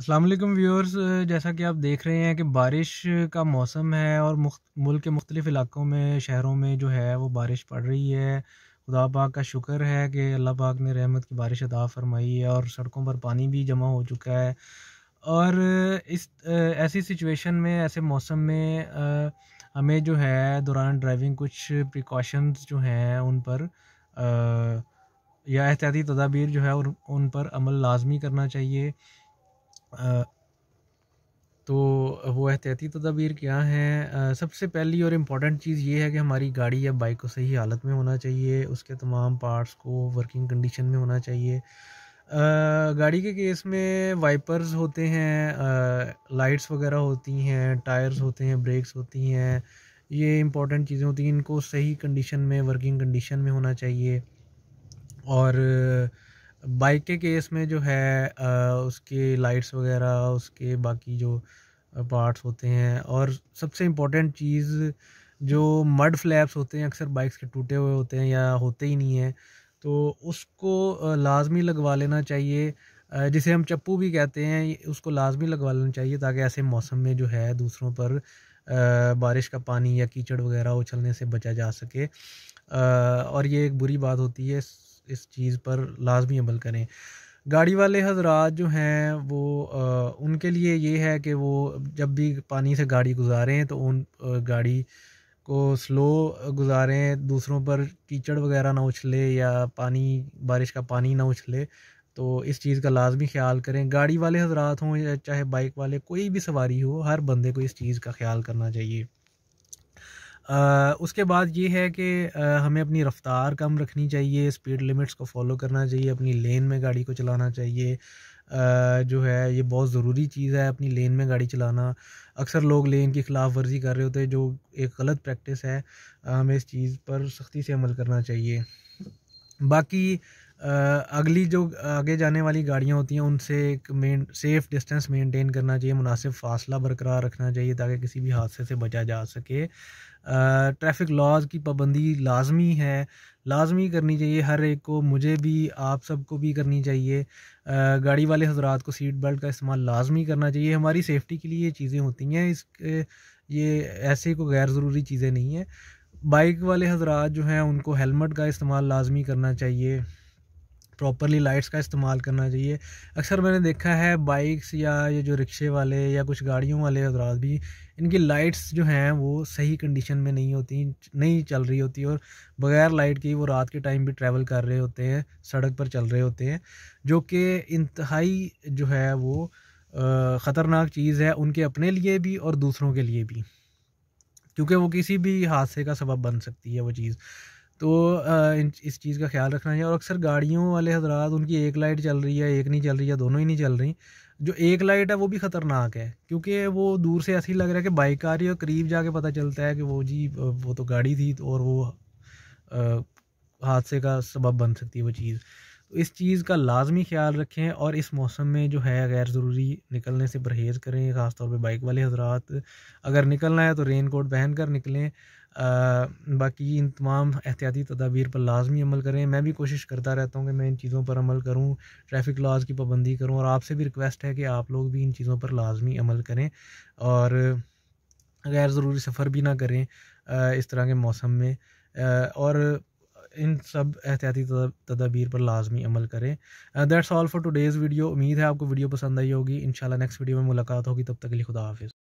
Aslam viewers जैसा कि आप देख रहे हैं कि बारिश का मौसम है और मुख्त मुल्क के मुख्तलिफ़ इलाक़ों में शहरों में जो है वो बारिश पड़ रही है खुदा पाक का शुक्र है कि अल्लाह पाक ने रहमत की बारिश अदा फरमाई है और सड़कों पर पानी भी जमा हो चुका है और इस ऐसी सिचुएशन में ऐसे मौसम में हमें जो है दौरान ड्राइविंग कुछ प्रिकॉशंस जो हैं उन पर या एहतियाती तदाबीर जो है उन पर अमल लाजमी करना चाहिए तो वो एहतियाती तो तदाबीर क्या हैं सबसे पहली और इम्पॉर्टेंट चीज़ ये है कि हमारी गाड़ी या बाइक को सही हालत में होना चाहिए उसके तमाम पार्ट्स को वर्किंग कंडीशन में होना चाहिए गाड़ी के केस में वाइपर्स होते हैं लाइट्स वगैरह होती हैं टायर्स होते हैं ब्रेक्स होती हैं ये इंपॉर्टेंट चीज़ें होती हैं इनको सही कंडीशन में वर्किंग कंडीशन में होना चाहिए और बाइक के केस में जो है उसके लाइट्स वगैरह उसके बाकी जो पार्ट्स होते हैं और सबसे इम्पोर्टेंट चीज़ जो मड फ्लैप्स होते हैं अक्सर बाइक्स के टूटे हुए होते हैं या होते ही नहीं हैं तो उसको लाजमी लगवा लेना चाहिए जिसे हम चप्पू भी कहते हैं उसको लाजमी लगवा लेना चाहिए ताकि ऐसे मौसम में जो है दूसरों पर बारिश का पानी या कीचड़ वगैरह उछलने से बचा जा सके और ये एक बुरी बात होती है इस चीज़ पर लाजमी अमल करें गाड़ी वाले हजरात जो हैं वो आ, उनके लिए ये है कि वो जब भी पानी से गाड़ी गुजारें तो उन गाड़ी को स्लो गुजारें दूसरों पर कीचड़ वगैरह ना उछले या पानी बारिश का पानी ना उछले तो इस चीज़ का लाजमी ख्याल करें गाड़ी वाले हजरात हों चाहे बाइक वाले कोई भी सवारी हो हर बंदे को इस चीज़ का ख्याल करना चाहिए आ, उसके बाद ये है कि आ, हमें अपनी रफ़्तार कम रखनी चाहिए स्पीड लिमिट्स को फॉलो करना चाहिए अपनी लेन में गाड़ी को चलाना चाहिए आ, जो है ये बहुत ज़रूरी चीज़ है अपनी लेन में गाड़ी चलाना अक्सर लोग लेन की ख़िलाफ़ वर्जी कर रहे होते हैं जो एक गलत प्रैक्टिस है हमें इस चीज़ पर सख्ती से अमल करना चाहिए बाकी अगली जो आगे जाने वाली गाड़ियाँ होती हैं उनसे एक मेन सेफ़ डिस्टेंस मेंटेन करना चाहिए मुनासिब फासला बरकरार रखना चाहिए ताकि किसी भी हादसे से बचा जा सके ट्रैफिक लॉज की पाबंदी लाजमी है लाजमी करनी चाहिए हर एक को मुझे भी आप सबको भी करनी चाहिए गाड़ी वाले हजरात को सीट बेल्ट का इस्तेमाल लाजमी करना चाहिए हमारी सेफ्टी के लिए ये चीज़ें होती हैं इस ये ऐसे को गैर ज़रूरी चीज़ें नहीं हैं बाइक वाले हजरात जो हैं उनको हेलमेट का इस्तेमाल लाजमी करना चाहिए प्रॉपरली लाइट्स का इस्तेमाल करना चाहिए अक्सर मैंने देखा है बाइक्स या ये जो रिक्शे वाले या कुछ गाड़ियों वाले हजरात भी इनकी लाइट्स जो हैं वो सही कंडीशन में नहीं होती नहीं चल रही होती और बगैर लाइट की वो रात के टाइम भी ट्रैवल कर रहे होते हैं सड़क पर चल रहे होते हैं जो कि इंतहाई जो है वो ख़तरनाक चीज़ है उनके अपने लिए भी और दूसरों के लिए भी क्योंकि वो किसी भी हादसे का सबब बन सकती है वो चीज़ तो इस चीज़ का ख्याल रखना चाहिए और अक्सर गाड़ियों वाले हजरात उनकी एक लाइट चल रही है एक नहीं चल रही है दोनों ही नहीं चल रही जो एक लाइट है वो भी ख़तरनाक है क्योंकि वो दूर से ऐसे ही लग रहा है कि बाइक आ रही है करीब जाके पता चलता है कि वो जी वो तो गाड़ी थी और वो हादसे का सबब बन सकती है वो चीज़ इस चीज़ का लाजमी ख्याल रखें और इस मौसम में जो है गैर ज़रूरी निकलने से परहेज़ करें ख़ासतौर पर बाइक वाले हजरात अगर निकलना है तो रेन कोट पहन कर निकलें आ, बाकी इन तमाम एहतियाती तदाबीर पर लाजमी अमल करें मैं भी कोशिश करता रहता हूँ कि मैं इन चीज़ों पर अमल करूँ ट्रैफिक लॉज की पाबंदी करूँ और आपसे भी रिक्वेस्ट है कि आप लोग भी इन चीज़ों पर लाजमी अमल करें और गैर ज़रूरी सफ़र भी ना करें इस तरह के मौसम में और इन सब एहतियाती तदाबीर पर लाजमी अमल करें that's all for today's video उम्मीद है आपको वीडियो पसंद आई होगी इन नेक्स्ट वीडियो में मुलाकात होगी तब तक के लिए खुदा हाफिज़